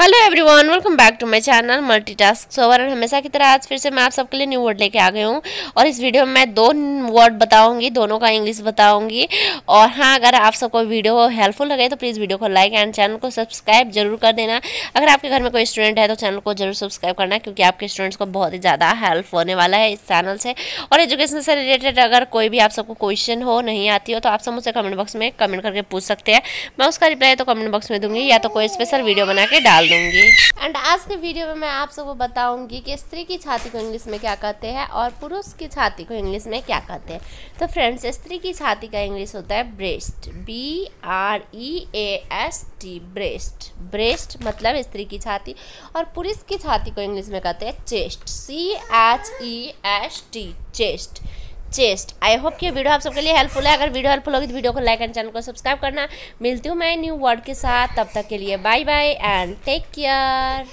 hello everyone welcome back to my channel multitask solver हमेशा की तरह आज फिर से मैं आप सबके लिए न्यू वर्ड लेके आ गई हूँ और इस वीडियो में मैं दो वर्ड बताऊंगी दोनों का इंग्लिश बताऊंगी और हाँ अगर आप सबको वीडियो हेल्पफुल लगे तो प्लीज़ वीडियो को लाइक एंड चैनल को सब्सक्राइब जरूर कर देना अगर आपके घर में कोई स्टूडेंट है तो चैनल को जरूर सब्सक्राइब करना क्योंकि आपके स्टूडेंट्स को बहुत ही ज़्यादा हेल्प होने वाला है इस चैनल से और एजुकेशन से रिलेटेड अगर कोई भी आप सबको क्वेश्चन हो नहीं आती हो तो आप सब मुझसे कमेंट बॉक्स में कमेंट करके पूछ सकते हैं मैं उसका रिप्लाई तो कमेंट बॉक्स में दूंगी या तो कोई स्पेशल वीडियो बना के डाल लूंगी एंड आज के वीडियो में मैं आप सबको बताऊंगी कि स्त्री की छाती को इंग्लिश में क्या कहते हैं और पुरुष की छाती को इंग्लिश में क्या कहते हैं तो फ्रेंड्स स्त्री की छाती का इंग्लिश होता है breast B R E A S T breast breast मतलब स्त्री की छाती और पुरुष की छाती को इंग्लिश में कहते हैं chest C H E S T chest chest I hope कि वीडियो आप सबके लिए हेल्पफुल है अगर वीडियो हेल्पफुल होगी तो वीडियो को लाइक एंड चैनल को सब्सक्राइब करना मिलती हूँ मैं न्यू वर्ड के साथ तब तक के लिए bye bye and take care